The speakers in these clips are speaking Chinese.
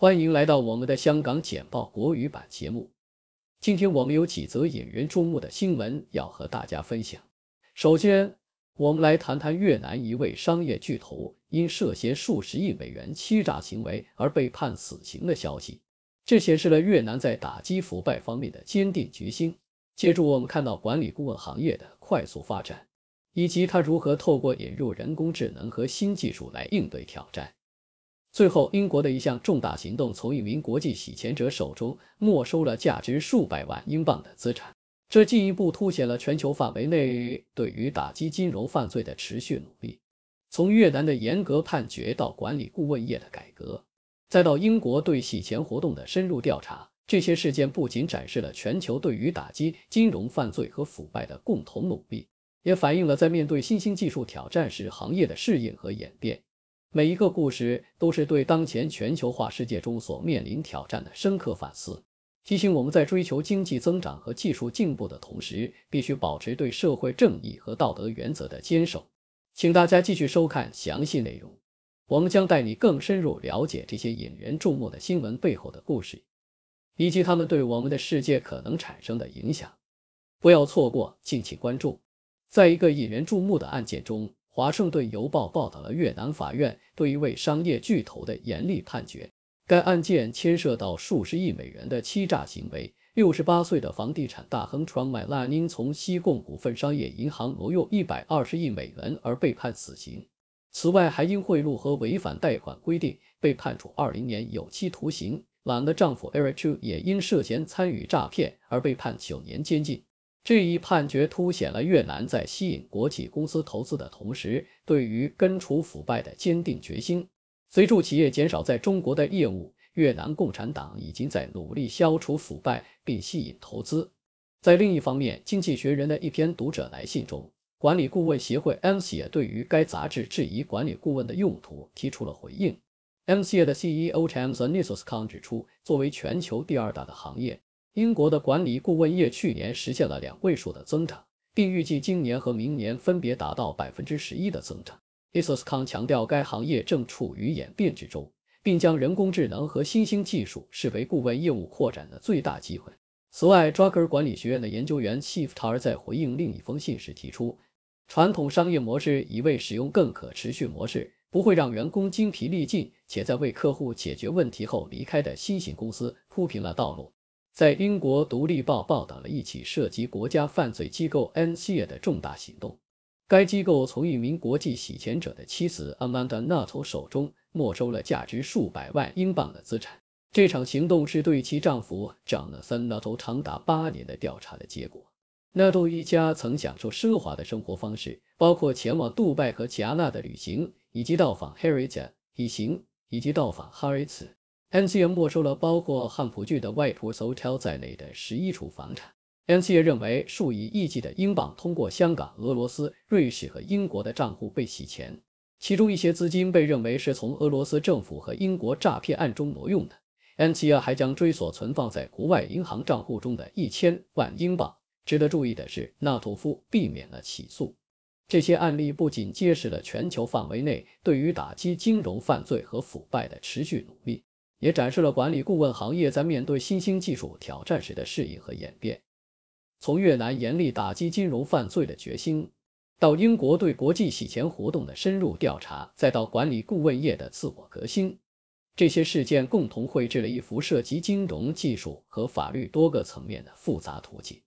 欢迎来到我们的香港简报国语版节目。今天我们有几则引人注目的新闻要和大家分享。首先，我们来谈谈越南一位商业巨头因涉嫌数十亿美元欺诈行为而被判死刑的消息。这显示了越南在打击腐败方面的坚定决心。借助我们看到管理顾问行业的快速发展，以及它如何透过引入人工智能和新技术来应对挑战。最后，英国的一项重大行动从一名国际洗钱者手中没收了价值数百万英镑的资产，这进一步凸显了全球范围内对于打击金融犯罪的持续努力。从越南的严格判决到管理顾问业的改革，再到英国对洗钱活动的深入调查，这些事件不仅展示了全球对于打击金融犯罪和腐败的共同努力，也反映了在面对新兴技术挑战时行业的适应和演变。每一个故事都是对当前全球化世界中所面临挑战的深刻反思，提醒我们在追求经济增长和技术进步的同时，必须保持对社会正义和道德原则的坚守。请大家继续收看详细内容，我们将带你更深入了解这些引人注目的新闻背后的故事，以及他们对我们的世界可能产生的影响。不要错过，敬请关注。在一个引人注目的案件中。《华盛顿邮报》报道了越南法院对一位商业巨头的严厉判决。该案件牵涉到数十亿美元的欺诈行为。六十八岁的房地产大亨川麦拉宁从西贡股份商业银行挪用一百二十亿美元，而被判死刑。此外，还因贿赂和违反贷款规定，被判处二零年有期徒刑。懒的丈夫 Ericu 也因涉嫌参与诈骗而被判九年监禁。这一判决凸显了越南在吸引国企公司投资的同时，对于根除腐败的坚定决心。随着企业减少在中国的业务，越南共产党已经在努力消除腐败并吸引投资。在另一方面，《经济学人》的一篇读者来信中，管理顾问协会 MCA 对于该杂志质疑管理顾问的用途提出了回应。MCA 的 CEO Chamson i s u s 尼斯 n 指出，作为全球第二大的行业，英国的管理顾问业去年实现了两位数的增长，并预计今年和明年分别达到百分之十一的增长。i s o s c a n 强调，该行业正处于演变之中，并将人工智能和新兴技术视为顾问业务扩展的最大机会。此外 d r c g e r 管理学院的研究员 Siftar 在回应另一封信时提出，传统商业模式已为使用更可持续模式、不会让员工精疲力尽且在为客户解决问题后离开的新型公司铺平了道路。在《英国独立报》报道了一起涉及国家犯罪机构 NCA 的重大行动。该机构从一名国际洗钱者的妻子 Amanda Nato 手中没收了价值数百万英镑的资产。这场行动是对其丈夫 j o 三 n 头 n n t 长达八年的调查的结果。Nato 一家曾享受奢华的生活方式，包括前往杜拜和吉亚纳的旅行，以及到访 Harris 一行，以及到访哈瑞茨。n c a 没收了包括汉普郡的外 Sotel 在内的十一处房产。n c a 认为，数以亿计的英镑通过香港、俄罗斯、瑞士和英国的账户被洗钱，其中一些资金被认为是从俄罗斯政府和英国诈骗案中挪用的。n c a 还将追索存放在国外银行账户中的一千万英镑。值得注意的是，纳图夫避免了起诉。这些案例不仅揭示了全球范围内对于打击金融犯罪和腐败的持续努力。也展示了管理顾问行业在面对新兴技术挑战时的适应和演变。从越南严厉打击金融犯罪的决心，到英国对国际洗钱活动的深入调查，再到管理顾问业的自我革新，这些事件共同绘制了一幅涉及金融、技术和法律多个层面的复杂图景。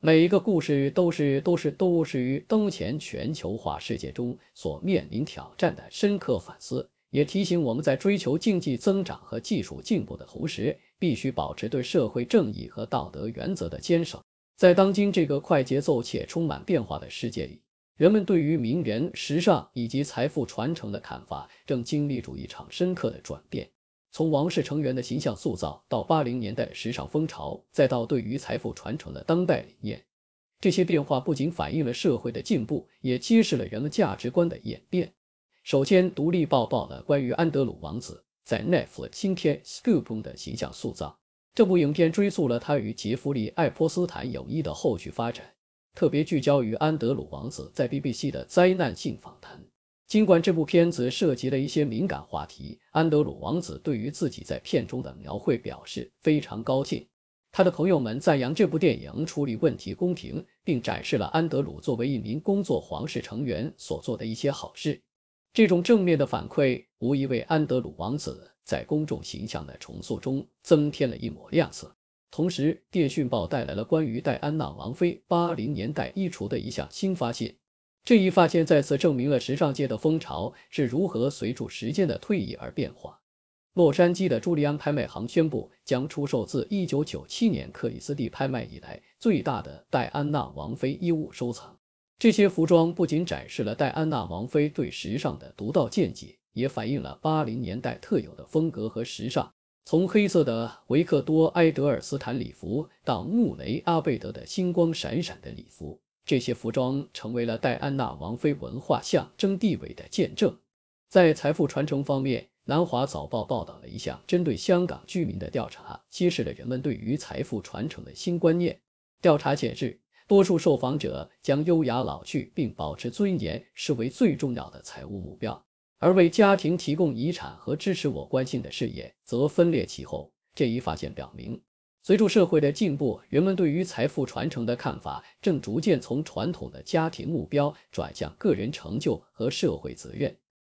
每一个故事都是都是都是于当前全球化世界中所面临挑战的深刻反思。也提醒我们在追求经济增长和技术进步的同时，必须保持对社会正义和道德原则的坚守。在当今这个快节奏且充满变化的世界里，人们对于名人、时尚以及财富传承的看法正经历着一场深刻的转变。从王室成员的形象塑造，到八零年代时尚风潮，再到对于财富传承的当代理念，这些变化不仅反映了社会的进步，也揭示了人们价值观的演变。首先，《独立报》报道了关于安德鲁王子在 Netflix 新片《School》中的形象塑造。这部影片追溯了他与杰弗里·爱泼斯坦友谊的后续发展，特别聚焦于安德鲁王子在 BBC 的灾难性访谈。尽管这部片子涉及了一些敏感话题，安德鲁王子对于自己在片中的描绘表示非常高兴。他的朋友们赞扬这部电影处理问题公平，并展示了安德鲁作为一名工作皇室成员所做的一些好事。这种正面的反馈无疑为安德鲁王子在公众形象的重塑中增添了一抹亮色。同时，《电讯报》带来了关于戴安娜王妃八零年代衣橱的一项新发现。这一发现再次证明了时尚界的风潮是如何随着时间的推移而变化。洛杉矶的朱利安拍卖行宣布，将出售自一九九七年克里斯蒂拍卖以来最大的戴安娜王妃衣物收藏。这些服装不仅展示了戴安娜王妃对时尚的独到见解，也反映了八零年代特有的风格和时尚。从黑色的维克多·埃德尔斯坦礼服到穆雷·阿贝德的星光闪闪的礼服，这些服装成为了戴安娜王妃文化象征地位的见证。在财富传承方面，《南华早报》报道了一项针对香港居民的调查，揭示了人们对于财富传承的新观念。调查显示，多数受访者将优雅老去并保持尊严视为最重要的财务目标，而为家庭提供遗产和支持我关心的事业则分裂其后。这一发现表明，随着社会的进步，人们对于财富传承的看法正逐渐从传统的家庭目标转向个人成就和社会责任。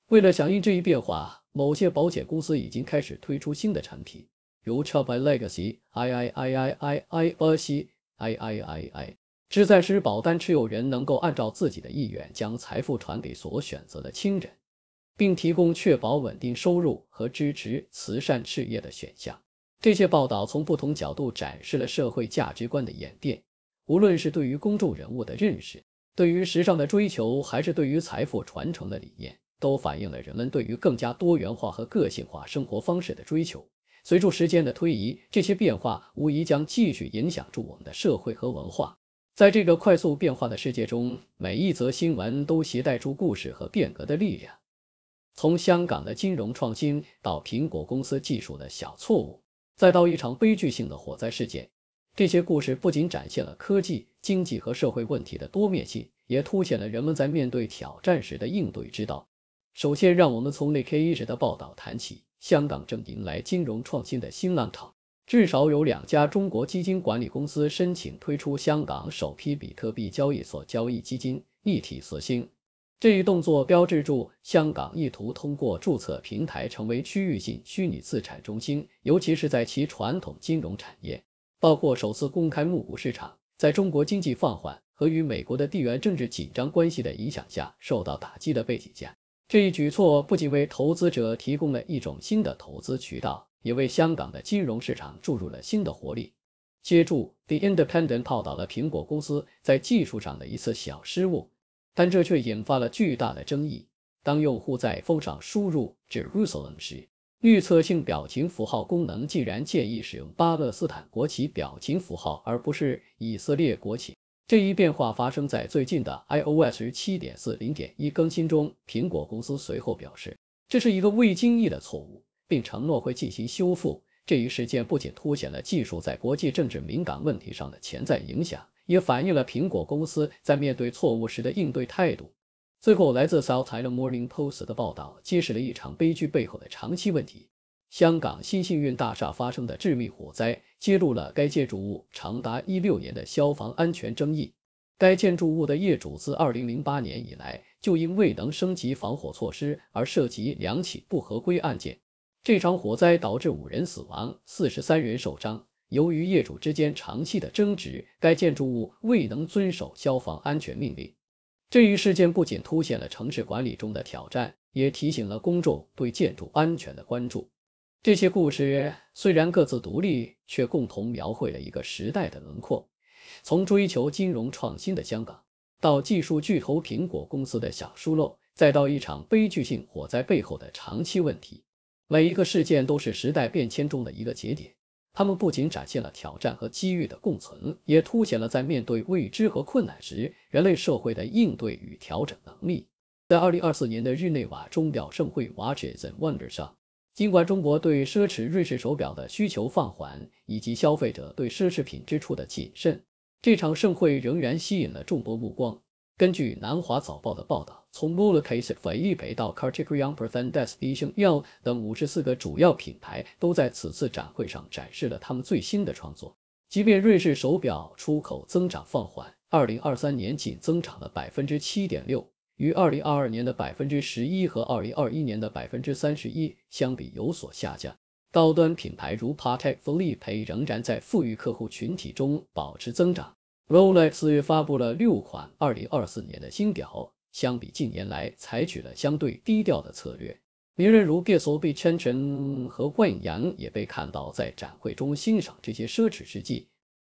为了响应这一变化，某些保险公司已经开始推出新的产品，如 c h u b b e Legacy IIIIII l e IIII。旨在使保单持有人能够按照自己的意愿将财富传给所选择的亲人，并提供确保稳定收入和支持慈善事业的选项。这些报道从不同角度展示了社会价值观的演变，无论是对于公众人物的认识、对于时尚的追求，还是对于财富传承的理念，都反映了人们对于更加多元化和个性化生活方式的追求。随着时间的推移，这些变化无疑将继续影响住我们的社会和文化。在这个快速变化的世界中，每一则新闻都携带出故事和变革的力量。从香港的金融创新到苹果公司技术的小错误，再到一场悲剧性的火灾事件，这些故事不仅展现了科技、经济和社会问题的多面性，也凸显了人们在面对挑战时的应对之道。首先，让我们从《那 k 一时》的报道谈起：香港正迎来金融创新的新浪潮。至少有两家中国基金管理公司申请推出香港首批比特币交易所交易基金，一体四星。这一动作标志着香港意图通过注册平台成为区域性虚拟资产中心，尤其是在其传统金融产业，包括首次公开募股市场，在中国经济放缓和与美国的地缘政治紧张关系的影响下受到打击的背景下，这一举措不仅为投资者提供了一种新的投资渠道。也为香港的金融市场注入了新的活力。《The Independent》报道了苹果公司在技术上的一次小失误，但这却引发了巨大的争议。当用户在 “Phone” 上输入 “Jerusalem” 时，预测性表情符号功能竟然建议使用巴勒斯坦国旗表情符号，而不是以色列国旗。这一变化发生在最近的 iOS 7.4.0.1更新中。苹果公司随后表示，这是一个未经意的错误。并承诺会进行修复。这一事件不仅凸显了技术在国际政治敏感问题上的潜在影响，也反映了苹果公司在面对错误时的应对态度。最后，来自《s t h China Morning Post》的报道揭示了一场悲剧背后的长期问题：香港新幸运大厦发生的致命火灾，揭露了该建筑物长达一六年的消防安全争议。该建筑物的业主自二零零八年以来，就因未能升级防火措施而涉及两起不合规案件。这场火灾导致五人死亡，四十三人受伤。由于业主之间长期的争执，该建筑物未能遵守消防安全命令。这一事件不仅凸显了城市管理中的挑战，也提醒了公众对建筑安全的关注。这些故事虽然各自独立，却共同描绘了一个时代的轮廓：从追求金融创新的香港，到技术巨头苹果公司的小疏漏，再到一场悲剧性火灾背后的长期问题。每一个事件都是时代变迁中的一个节点，它们不仅展现了挑战和机遇的共存，也凸显了在面对未知和困难时，人类社会的应对与调整能力。在二零二四年的日内瓦钟表盛会 （Watches and Wonders） 上，尽管中国对奢侈瑞士手表的需求放缓，以及消费者对奢侈品支出的谨慎，这场盛会仍然吸引了众多目光。根据《南华早报》的报道，从 m o l a s e i p 利培到 c a r t i g r i o n Perthen、Despicyon 等五十四个主要品牌都在此次展会上展示了他们最新的创作。即便瑞士手表出口增长放缓，二零二三年仅增长了百分之七点六，与二零二二年的百分之十一和二零二一年的百分之三十一相比有所下降。高端品牌如 p a r t i l r p p e 仍然在富裕客户群体中保持增长。Rolex 发布了六款2024年的新表，相比近年来采取了相对低调的策略。名人如 g e s o l e b e n c h e n 和万阳也被看到在展会中欣赏这些奢侈之计。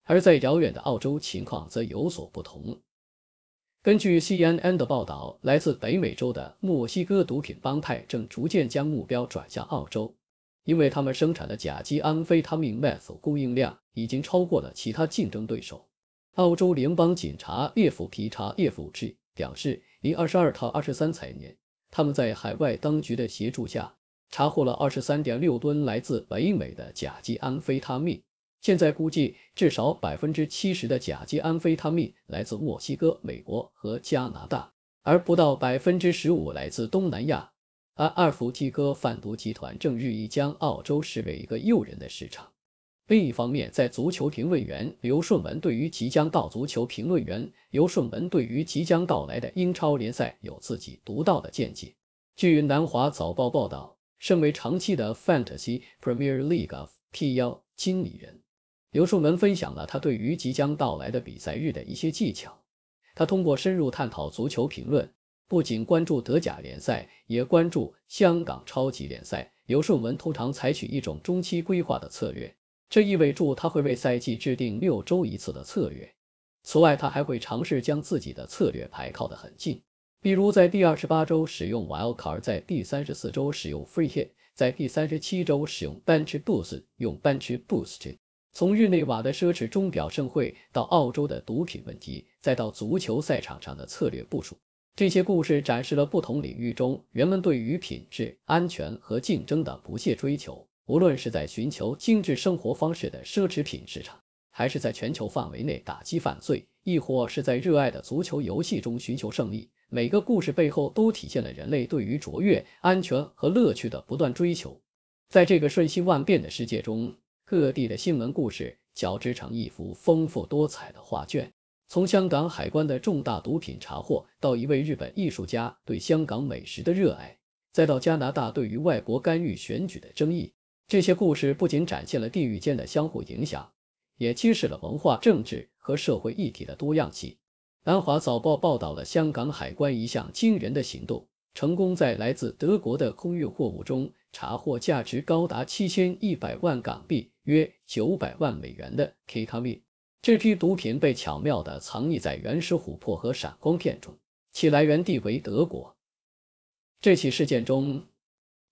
而在遥远的澳洲，情况则有所不同。根据 CNN 的报道，来自北美洲的墨西哥毒品帮派正逐渐将目标转向澳洲，因为他们生产的甲基安非他命 m e t h 供应量已经超过了其他竞争对手。澳洲联邦警察列夫皮查列夫茨表示，于二十二到二十三财年，他们在海外当局的协助下查获了二十三点六吨来自北美的甲基安非他命。现在估计，至少百分之七十的甲基安非他命来自墨西哥、美国和加拿大，而不到百分之十五来自东南亚。阿尔弗蒂哥贩毒集团正日益将澳洲视为一个诱人的市场。另一方面，在足球评论员刘顺文对于即将到足球评论员刘顺文对于即将到来的英超联赛有自己独到的见解。据《南华早报》报道，身为长期的 Fantasy Premier League P1 经理人，刘顺文分享了他对于即将到来的比赛日的一些技巧。他通过深入探讨足球评论，不仅关注德甲联赛，也关注香港超级联赛。刘顺文通常采取一种中期规划的策略。这意味着他会为赛季制定六周一次的策略。此外，他还会尝试将自己的策略排靠得很近，比如在第二十八周使用 wild card，在第三十四周使用 free hit，在第三十七周使用 bench boost，用 bench boosting。从日内瓦的奢侈钟表盛会到澳洲的毒品问题，再到足球赛场上的策略部署，这些故事展示了不同领域中人们对于品质、安全和竞争的不懈追求。无论是在寻求精致生活方式的奢侈品市场，还是在全球范围内打击犯罪，亦或是在热爱的足球游戏中寻求胜利，每个故事背后都体现了人类对于卓越、安全和乐趣的不断追求。在这个瞬息万变的世界中，各地的新闻故事交织成一幅丰富多彩的画卷。从香港海关的重大毒品查获，到一位日本艺术家对香港美食的热爱，再到加拿大对于外国干预选举的争议。这些故事不仅展现了地域间的相互影响，也揭示了文化、政治和社会议题的多样性。《南华早报》报道了香港海关一项惊人的行动，成功在来自德国的空运货物中查获价值高达七千一百万港币（约九百万美元）的 K- 咖咪。这批毒品被巧妙地藏匿在原始琥珀和闪光片中，其来源地为德国。这起事件中，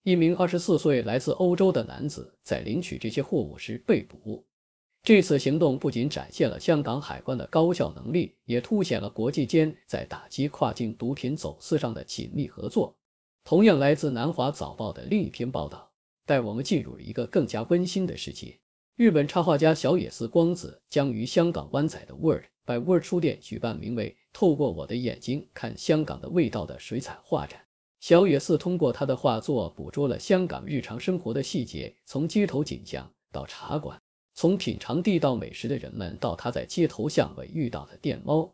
一名二十四岁来自欧洲的男子在领取这些货物时被捕。这次行动不仅展现了香港海关的高效能力，也凸显了国际间在打击跨境毒品走私上的紧密合作。同样来自南华早报的另一篇报道，带我们进入了一个更加温馨的世界。日本插画家小野寺光子将于香港湾仔的 Word by Word 书店举办名为《透过我的眼睛看香港的味道》的水彩画展。小野寺通过他的画作捕捉了香港日常生活的细节，从街头景象到茶馆，从品尝地道美食的人们到他在街头巷尾遇到的电猫。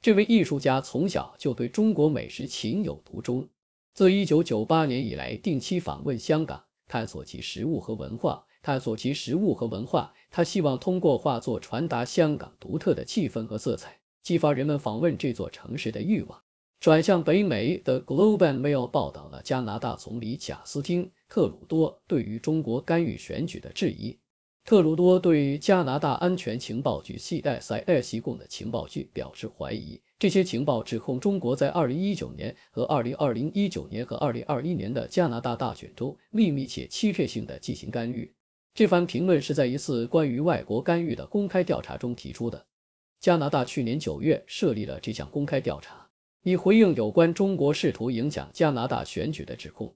这位艺术家从小就对中国美食情有独钟，自一九九八年以来定期访问香港，探索其食物和文化。探索其食物和文化，他希望通过画作传达香港独特的气氛和色彩，激发人们访问这座城市的欲望。转向北美，《The Globe and Mail》报道了加拿大总理贾斯汀·特鲁多对于中国干预选举的质疑。特鲁多对于加拿大安全情报局 （CSIS） 贡的情报局表示怀疑，这些情报指控中国在二零一九年、和二零二零一九年和二零二一年的加拿大大选中秘密且欺骗性的进行干预。这番评论是在一次关于外国干预的公开调查中提出的。加拿大去年九月设立了这项公开调查。以回应有关中国试图影响加拿大选举的指控，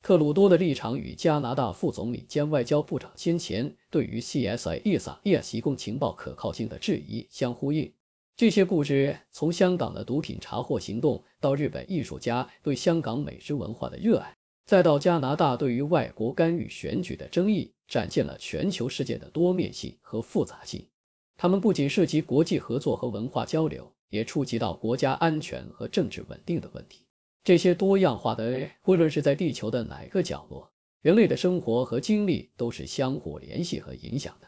特鲁多的立场与加拿大副总理兼外交部长先前对于 CIA s 泄露提供情报可靠性的质疑相呼应。这些故事从香港的毒品查获行动，到日本艺术家对香港美食文化的热爱，再到加拿大对于外国干预选举的争议，展现了全球世界的多面性和复杂性。他们不仅涉及国际合作和文化交流。也触及到国家安全和政治稳定的问题。这些多样化的，无论是在地球的哪个角落，人类的生活和经历都是相互联系和影响的。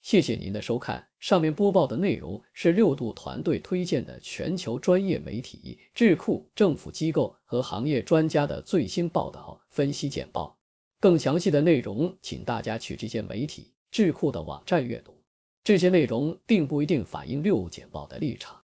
谢谢您的收看。上面播报的内容是六度团队推荐的全球专业媒体、智库、政府机构和行业专家的最新报道、分析简报。更详细的内容，请大家去这些媒体、智库的网站阅读。这些内容并不一定反映六五简报的立场。